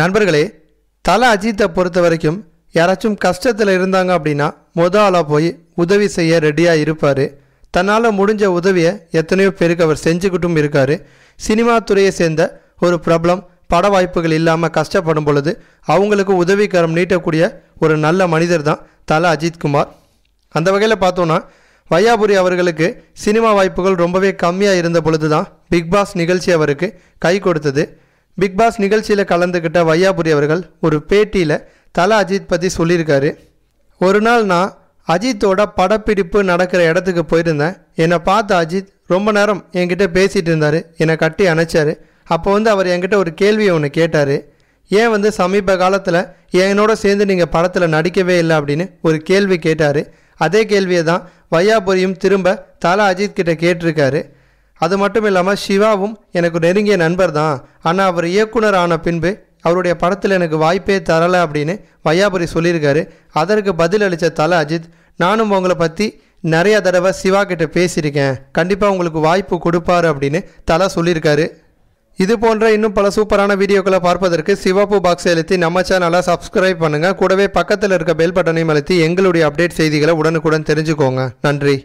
நண்பர்களே தலை அஜித்தை பொறுத்த வரைக்கும் யாராச்சும் கஷ்டத்தில் இருந்தாங்க அப்படின்னா மொத ஆளாக போய் உதவி செய்ய ரெடியாக இருப்பார் தன்னால் முடிஞ்ச உதவியை எத்தனையோ பேருக்கு அவர் செஞ்சுக்கிட்டும் இருக்கார் சினிமா துறையை சேர்ந்த ஒரு பிரபலம் பட வாய்ப்புகள் இல்லாமல் கஷ்டப்படும் பொழுது அவங்களுக்கு உதவிக்கரம் நீட்டக்கூடிய ஒரு நல்ல மனிதர் தான் தலை அஜித்குமார் அந்த வகையில் பார்த்தோன்னா வையாபுரி அவர்களுக்கு சினிமா வாய்ப்புகள் ரொம்பவே கம்மியாக இருந்த பொழுது தான் பிக் பாஸ் நிகழ்ச்சி அவருக்கு கை கொடுத்தது பிக் பாஸ் நிகழ்ச்சியில் கலந்துக்கிட்ட வையாபுரி அவர்கள் ஒரு பேட்டியில் தலை அஜித் பற்றி சொல்லியிருக்காரு ஒரு நாள் நான் அஜித்தோட படப்பிடிப்பு நடக்கிற இடத்துக்கு போயிருந்தேன் என்னை பார்த்து அஜித் ரொம்ப நேரம் என்கிட்ட பேசிகிட்டு இருந்தார் என்னை கட்டி அணைச்சார் அப்போ வந்து அவர் என்கிட்ட ஒரு கேள்வியை ஒன்று கேட்டார் ஏன் வந்து சமீப காலத்தில் என்னோட சேர்ந்து நீங்கள் படத்தில் நடிக்கவே இல்லை அப்படின்னு ஒரு கேள்வி கேட்டார் அதே கேள்வியை தான் வையாபுரியும் திரும்ப தலா அஜித் கிட்ட கேட்டிருக்காரு அது மட்டும் இல்லாமல் சிவாவும் எனக்கு நெருங்கிய நண்பர் தான் ஆனால் அவர் இயக்குனர் ஆன பின்பு அவருடைய படத்தில் எனக்கு வாய்ப்பே தரலை அப்படின்னு வையாபுரி சொல்லியிருக்காரு அதற்கு பதில் அளித்த தலை அஜித் நானும் உங்களை பற்றி நிறைய தடவை சிவா கிட்ட பேசியிருக்கேன் கண்டிப்பாக உங்களுக்கு வாய்ப்பு கொடுப்பார் அப்படின்னு தலா சொல்லியிருக்காரு இது போன்ற இன்னும் பல சூப்பரான வீடியோக்களை பார்ப்பதற்கு சிவப்பு பாக்ஸ் அழுத்தி நம்ம சேனலை சப்ஸ்கிரைப் பண்ணுங்கள் கூடவே பக்கத்தில் இருக்க பெல் பட்டனையும் அழுத்தி எங்களுடைய அப்டேட் செய்திகளை உடனுக்குடன் தெரிஞ்சுக்கோங்க நன்றி